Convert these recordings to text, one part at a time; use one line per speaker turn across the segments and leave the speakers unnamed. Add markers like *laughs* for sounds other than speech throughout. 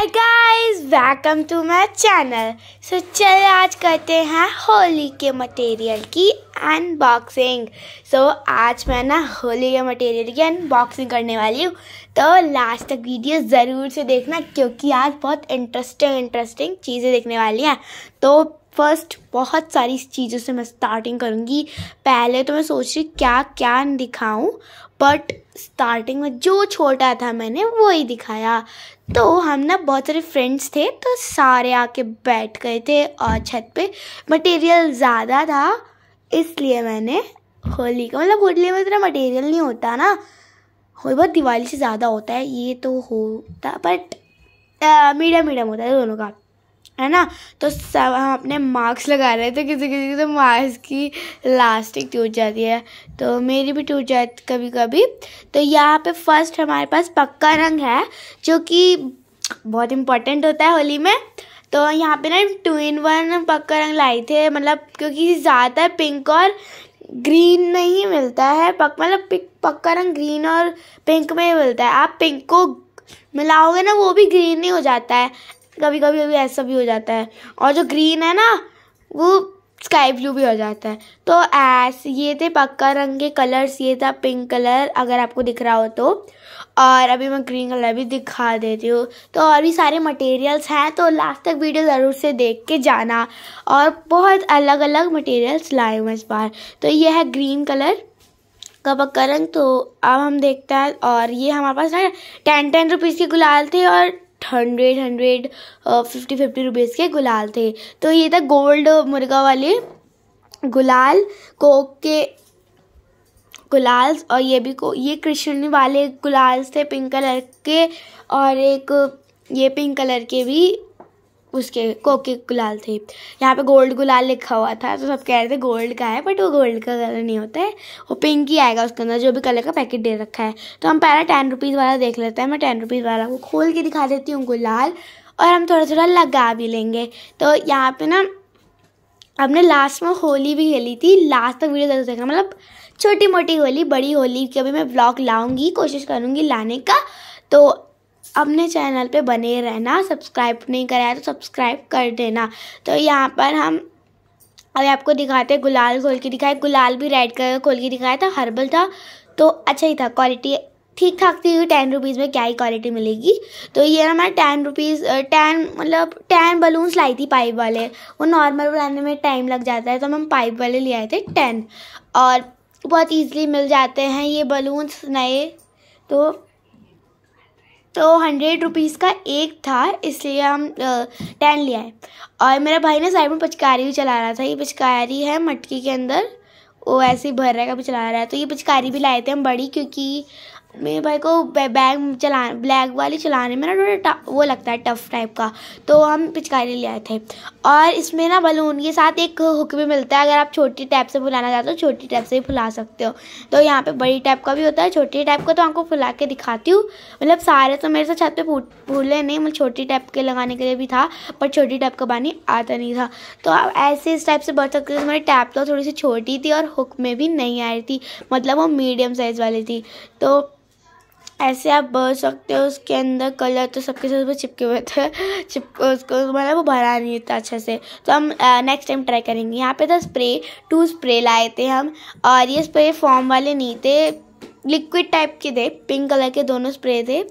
hi guys welcome to my channel so चल आज करते हैं होली के मटेरियल की अनबॉक्सिंग सो so, आज मैं ना होली के मटेरियल की अनबॉक्सिंग करने वाली हूँ तो लास्ट तक वीडियो ज़रूर से देखना क्योंकि आज बहुत इंटरेस्टिंग इंटरेस्टिंग चीज़ें देखने वाली हैं तो फर्स्ट बहुत सारी चीज़ों से मैं स्टार्टिंग करूँगी पहले तो मैं सोच रही क्या क्या दिखाऊँ बट स्टार्टिंग में जो छोटा था मैंने वो ही दिखाया तो हम ना बहुत सारे फ्रेंड्स थे तो सारे आके बैठ गए थे और छत पे मटेरियल ज़्यादा था इसलिए मैंने होली का मतलब होली में इतना मटेरियल नहीं होता ना होली बहुत दिवाली से ज़्यादा होता है ये तो होता बट मीडियम मीडियम होता है दोनों का है ना तो सब हम अपने मार्क्स लगा रहे थे किसी किसी तो मार्क्स की लास्टिक टूट जाती है तो मेरी भी टूट जाती कभी कभी तो यहाँ पे फर्स्ट हमारे पास पक्का रंग है जो कि बहुत इंपॉर्टेंट होता है होली में तो यहाँ पे ना टू इन वन पक्का रंग लाए थे मतलब क्योंकि ज़्यादा पिंक और ग्रीन नहीं मिलता है पक मतलब पक्का रंग ग्रीन और पिंक में ही मिलता है आप पिंक को मिलाओगे ना वो भी ग्रीन ही हो जाता है कभी कभी अभी ऐसा भी हो जाता है और जो ग्रीन है ना वो स्काई ब्लू भी हो जाता है तो ऐस ये थे पक्का रंग के कलर्स ये था पिंक कलर अगर आपको दिख रहा हो तो और अभी मैं ग्रीन कलर भी दिखा देती हूँ तो और भी सारे मटेरियल्स हैं तो लास्ट तक वीडियो ज़रूर से देख के जाना और बहुत अलग अलग मटेरियल्स लाए हुए इस बार तो ये है ग्रीन कलर का पक्का रंग तो अब हम देखते हैं और ये हमारे पास ना टेन टेन रुपीज़ के गुलाल थे और hundred hundred fifty fifty rupees के गुलाल थे तो ये था गोल्ड मुर्गा वाले गुलाल कोक के गुलाल्स और ये भी को ये कृष्ण वाले गुलाल थे पिंक कलर के और एक ये पिंक कलर के भी उसके कोके गुलाल थे यहाँ पे गोल्ड गुलाल लिखा हुआ था तो सब कह रहे थे गोल्ड का है बट वो गोल्ड का कलर नहीं होता है वो पिंक ही आएगा उसके अंदर जो भी कलर का पैकेट दे रखा है तो हम पहला टेन रुपीज़ वाला देख लेते हैं मैं टेन रुपीज़ वाला को खोल के दिखा देती हूँ गुलाल और हम थोड़ा थोड़ा लगा भी लेंगे तो यहाँ पर ना हमने लास्ट में होली भी खेली थी लास्ट तक वीडियो देखा देखना मतलब छोटी मोटी होली बड़ी होली की अभी मैं ब्लॉग लाऊंगी कोशिश करूँगी लाने का तो अपने चैनल पे बने रहना सब्सक्राइब नहीं कराया तो सब्सक्राइब कर देना तो यहाँ पर हम अभी आपको दिखाते गुलाल खोल के दिखाए गुलाल भी रेड कलर खोल के दिखाया था हर्बल था तो अच्छा ही था क्वालिटी ठीक ठाक थी टेन रुपीज़ में क्या ही क्वालिटी मिलेगी तो ये हमारे टेन रुपीज़ टेन मतलब टेन बलून्स लाई थी पाइप वाले वो नॉर्मल बनाने में टाइम लग जाता है तो हम पाइप वाले ले आए थे टेन और बहुत ईजिली मिल जाते हैं ये बलून्स नए तो तो हंड्रेड रुपीज़ का एक था इसलिए हम टेन लिया है और मेरा भाई ने साइड में पिचकारी भी चला रहा था ये पचकारी है मटकी के अंदर वो ऐसे ही भर रहा है कभी चला रहा है तो ये पिचकारी भी लाए थे हम बड़ी क्योंकि मेरे भाई को बैग चला ब्लैक वाली चलाने में ना थोड़ा वो लगता है टफ टाइप का तो हम पिचकारी ले आए थे और इसमें ना बलून के साथ एक हुक भी मिलता है अगर आप छोटी टैप से फुलाना चाहते हो छोटी टैप से भी फुला सकते हो तो यहाँ पे बड़ी टैप का भी होता है छोटी टैप का तो आपको फुला के दिखाती हूँ मतलब सारे तो मेरे से छत पर फूले नहीं मतलब छोटी टैप के लगाने के लिए भी था पर छोटी टैप का पानी आता नहीं था तो आप ऐसे इस टाइप से बच सकते थे मेरी टैप तो थोड़ी सी छोटी थी और हुक में भी नहीं आ रही थी मतलब वो मीडियम साइज़ वाली थी तो ऐसे आप भर सकते हो उसके अंदर कलर तो सबके साथ वो चिपके हुए थे *laughs* चिप उसको मतलब वो भरा नहीं था अच्छे से तो हम नेक्स्ट टाइम ट्राई करेंगे यहाँ पे था स्प्रे टू स्प्रे लाए थे हम और ये स्प्रे फॉर्म वाले नहीं थे लिक्विड टाइप के थे पिंक कलर के दोनों स्प्रे थे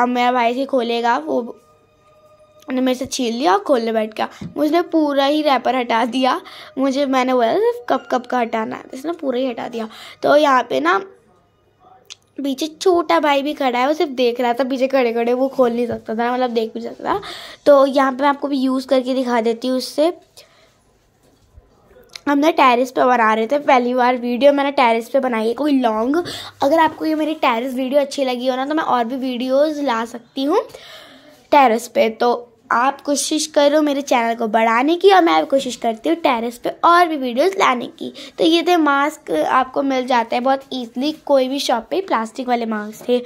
अब मेरा भाई से खोलेगा वो उन्होंने मेरे से छीन लिया और खोलने बैठ गया मुझने पूरा ही रैपर हटा दिया मुझे मैंने बोला सिर्फ कप कप का हटाना है इसने पूरा ही हटा दिया तो यहाँ पे ना पीछे छोटा भाई भी खड़ा है वो सिर्फ देख रहा था पीछे खड़े खड़े वो खोल नहीं सकता था मतलब देख भी सकता तो यहाँ पे मैं आपको भी यूज़ करके दिखा देती हूँ उससे हम ना टेरिस पे बना रहे थे पहली बार वीडियो मैंने टेरिस पे बनाई है कोई लॉन्ग अगर आपको ये मेरी टेरिस वीडियो अच्छी लगी हो ना तो मैं और भी वीडियोज ला सकती हूँ टेरिस पे तो आप कोशिश करो मेरे चैनल को बढ़ाने की और मैं कोशिश करती हूँ टेरेस पे और भी वीडियोस लाने की तो ये थे मास्क आपको मिल जाते हैं बहुत ईजली कोई भी शॉप पे प्लास्टिक वाले मास्क थे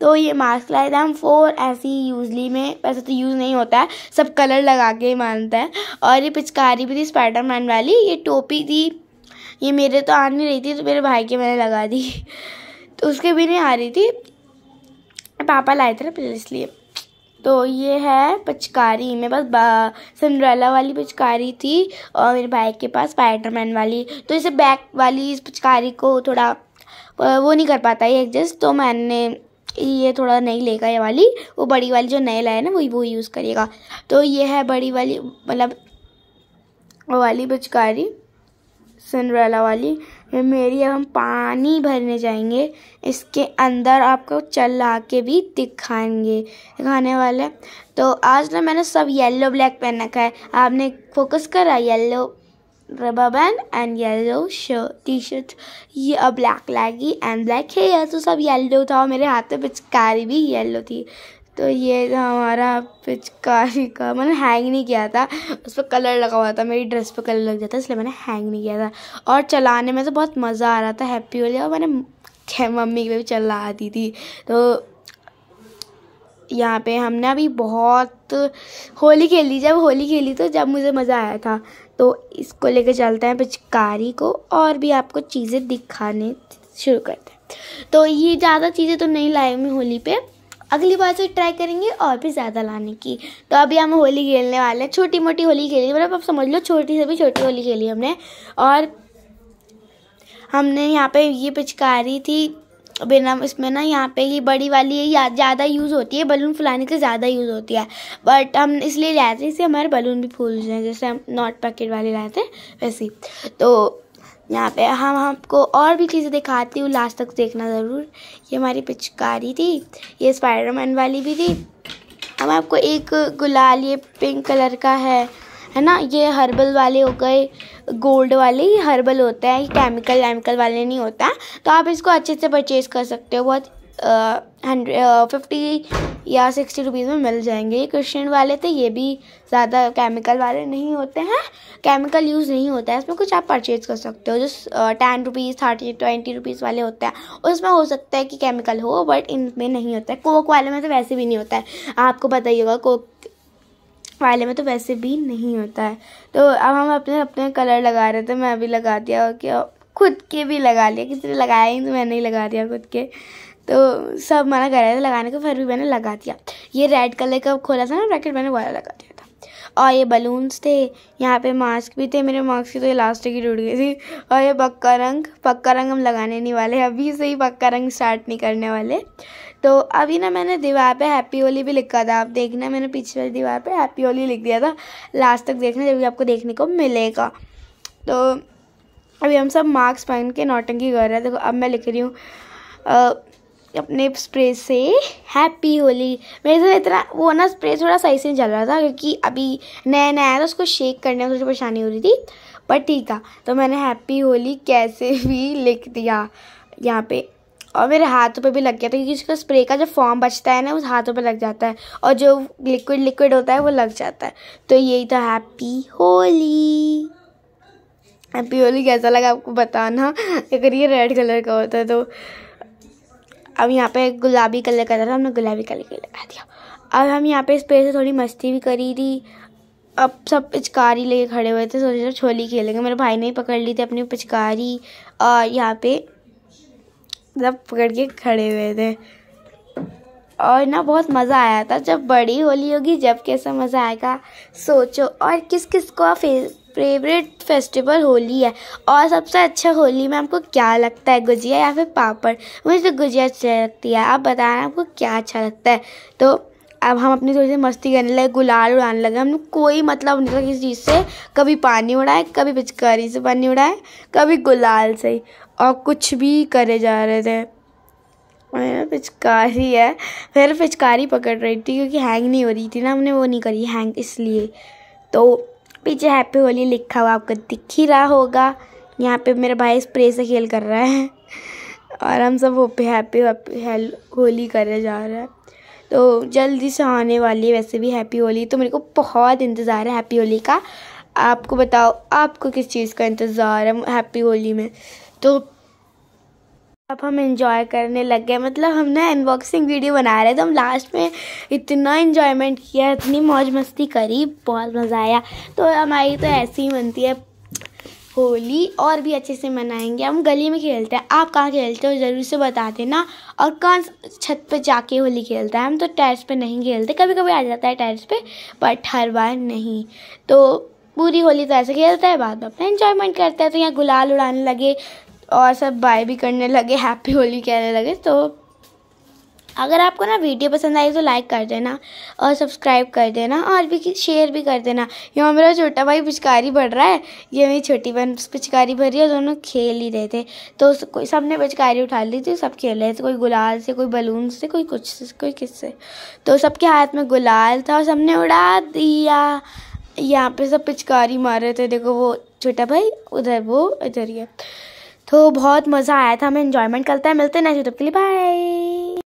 तो ये मास्क लाए थे हम फोर ऐसे ही यूजली में वैसे तो यूज़ नहीं होता है सब कलर लगा के मानता है और ये पिचकारी भी थी स्पाइडरमैन वाली ये टोपी थी ये मेरे तो आ नहीं रही थी तो मेरे भाई के मैंने लगा दी तो उसके भी नहीं आ रही थी पापा लाए थे ना इसलिए तो ये है पिचकारी मेरे पास सिंड्रेला वाली पिचकारी थी और मेरे भाई के पास स्पाइडरमैन वाली तो इसे बैक वाली इस पिचकारी को थोड़ा वो नहीं कर पाता ये एडजस्ट तो मैंने ये थोड़ा नहीं लेगा ये वाली वो बड़ी वाली जो नए लाए ना वही वो यूज़ करिएगा तो ये है बड़ी वाली मतलब वाली पिचकारी सिंड्रेला वाली मेरी अब हम पानी भरने जाएंगे इसके अंदर आपको चला के भी दिखाएंगे दिखाने वाले तो आज ना मैंने सब येलो ब्लैक पहन रखा है आपने फोकस करा yellow rubber band and yellow shirt T shirt ये ब्लैक लैगी एंड ब्लैक है तो सब येलो था और मेरे हाथ में पिचकारी भी येलो थी तो ये था हमारा पिचकारी का मैंने हैंग नहीं किया था उस पर कलर लगा हुआ था मेरी ड्रेस पर कलर लग जाता इसलिए मैंने हैंग नहीं किया था और चलाने में तो बहुत मज़ा आ रहा था हैप्पी होली और मैंने मम्मी के भी चला दी थी तो यहाँ पे हमने अभी बहुत होली खेली जब होली खेली तो जब मुझे मज़ा आया था तो इसको लेके चलते हैं पिचकारी को और भी आपको चीज़ें दिखाने शुरू करते हैं तो ये ज़्यादा चीज़ें तो नहीं लाए मैं होली पर अगली बार से ट्राई करेंगे और भी ज़्यादा लाने की तो अभी हम होली खेलने वाले हैं छोटी मोटी होली खेली मतलब आप समझ लो छोटी से भी छोटी होली खेली हमने और हमने यहाँ पे ये पिचकारी थी बिना इसमें ना यहाँ पे ये बड़ी वाली ये ज़्यादा यूज़ होती है बलून फुलाने से ज़्यादा यूज़ होती है बट हम इसलिए लाए हैं इससे हमारे बलून भी फूल जाए जैसे हम नॉट पैकेट वाले लाए थे वैसे तो यहाँ पे हम आपको और भी चीज़ें दिखाती हूँ लास्ट तक देखना ज़रूर ये हमारी पिचकारी थी ये स्पाइडरमैन वाली भी थी हम आपको एक गुलाल ये पिंक कलर का है है ना ये हर्बल वाले हो गए गोल्ड वाले ही हर्बल होता है केमिकल वेमिकल वाले नहीं होता है तो आप इसको अच्छे से परचेज़ कर सकते हो बहुत हंड्रेड फिफ्टी या सिक्सटी रुपीज़ में मिल जाएंगे ये क्रिश्चन वाले थे ये भी ज़्यादा केमिकल वाले नहीं होते हैं केमिकल यूज़ नहीं होता है इसमें कुछ आप परचेज़ कर सकते हो जो ten rupees thirty twenty rupees वाले होते हैं उसमें हो सकता है कि केमिकल हो बट इनमें नहीं होता है कोक वाले में तो वैसे भी नहीं होता है आपको बताइएगा होगा कोक वाले में तो वैसे भी नहीं होता है तो अब हम अपने अपने कलर लगा रहे थे मैं अभी लगा दिया और क्या खुद के भी लगा लिया किसी ने लगाया ही तो मैंने ही लगा दिया खुद के तो सब मना कर रहे थे लगाने को फिर भी मैंने लगा दिया ये रेड कलर का खोला था ना ब्रैकेट मैंने वाला लगा दिया था और ये बलून्स थे यहाँ पे मास्क भी थे मेरे मास्क की तो ये लास्ट की टूट गई थी और ये पक्का रंग पक्का रंग हम लगाने नहीं वाले अभी से ही पक्का रंग स्टार्ट नहीं करने वाले तो अभी ना मैंने दीवार पे हैप्पी होली भी लिखा था आप देखना मैंने पीछे वाली दीवार पे हैप्पी होली लिख दिया था लास्ट तक देखना जब भी आपको देखने को मिलेगा तो अभी हम सब मास्क पहन के नौटंकी कर रहे थे देखो अब मैं लिख रही हूँ अपने स्प्रे से हैप्पी होली मेरे से इतना वो ना स्प्रे थोड़ा सही से नहीं चल रहा था क्योंकि अभी नया नया आया था तो उसको शेक करने में थोड़ी परेशानी हो रही थी बट ठीक था तो मैंने हैप्पी होली कैसे *laughs* भी लिख दिया यहाँ पे और मेरे हाथों पे भी लग गया था क्योंकि उसका स्प्रे का जो फॉर्म बचता है ना उस हाथों पे लग जाता है और जो लिक्विड लिक्विड होता है वो लग जाता है तो यही था हैप्पी होली हैप्पी होली कैसा लगा आपको बताना *laughs* अगर ये रेड कलर का होता है तो अब यहाँ पे गुलाबी कलर का था हमने गुलाबी कलर के लगा दिया अब हम यहाँ पे इस पेड़ से थोड़ी मस्ती भी करी थी अब सब पिचकारी लेके खड़े हुए थे सोचे छोली खेलेंगे मेरे भाई ने ही पकड़ ली थी अपनी पिचकारी और यहाँ पे मतलब पकड़ के खड़े हुए थे और ना बहुत मज़ा आया था जब बड़ी होली होगी जब कैसा मज़ा आएगा सोचो और किस किस को फेस फेवरेट फेस्टिवल होली है और सबसे अच्छा होली में आपको क्या लगता है गुजिया या फिर पापड़ मुझे तो गुजिया अच्छी लगती है आप बताना आपको क्या अच्छा लगता है तो अब हम अपनी थोड़ी सी मस्ती करने लगे गुलाल उड़ाने लगे हमने कोई मतलब नहीं था किसी चीज़ से कभी पानी उड़ाए कभी पिचकारी से पानी उड़ाए कभी गुलाल से और कुछ भी करे जा रहे थे मेरा पिचकारी है फिर पिचकारी पकड़ रही थी क्योंकि हैंग नहीं हो रही थी ना हमने वो नहीं करी हैंग इसलिए तो पीछे हैप्पी होली लिखा हुआ आपको दिख ही रहा होगा यहाँ पे मेरा भाई स्प्रे से खेल कर रहा है और हम सब वो पे हैप्पी होली करे जा रहे हैं तो जल्दी से आने वाली है वैसे भी हैप्पी होली तो मेरे को बहुत इंतज़ार है हैप्पी होली का आपको बताओ आपको किस चीज़ का इंतज़ार है हैप्पी होली में तो अब हम इन्जॉय करने लग गए मतलब हम ना अनबॉक्सिंग वीडियो बना रहे थे तो हम लास्ट में इतना इन्जॉयमेंट किया इतनी मौज मस्ती करी बहुत मज़ा आया तो हमारी तो ऐसी ही बनती है होली और भी अच्छे से मनाएंगे हम गली में खेलते हैं आप कहाँ खेलते हो ज़रूर से बता देना और कौन छत पे जाके होली खेलता है हम तो टेरिस पे नहीं खेलते कभी कभी आ जाता है टेरिस पे बट हर बार नहीं तो पूरी होली तो ऐसे खेलता है बाद में अपना इन्जॉयमेंट करता है तो यहाँ गुलाल उड़ाने लगे और सब बाय भी करने लगे हैप्पी होली कहने लगे तो अगर आपको ना वीडियो पसंद आई तो लाइक कर देना और सब्सक्राइब कर देना और भी शेयर भी कर देना यहाँ मेरा छोटा भाई पिचकारी भर रहा है ये मेरी छोटी बहन पिचकारी भर रही है दोनों खेल ही रहे थे तो कोई सब ने पिचकारी उठा ली थी सब खेल रहे थे कोई गुलाल से कोई बलून से कोई कुछ से कोई किस से तो सबके हाथ में गुलाल था और सबने उड़ा दिया यहाँ पे सब पिचकारी मार रहे थे देखो वो छोटा भाई उधर वो इधर ही तो बहुत मज़ा आया था हमें इन्जॉयमेंट करता है मिलते हैं नेक्स्ट यूट्यूब के लिए बाय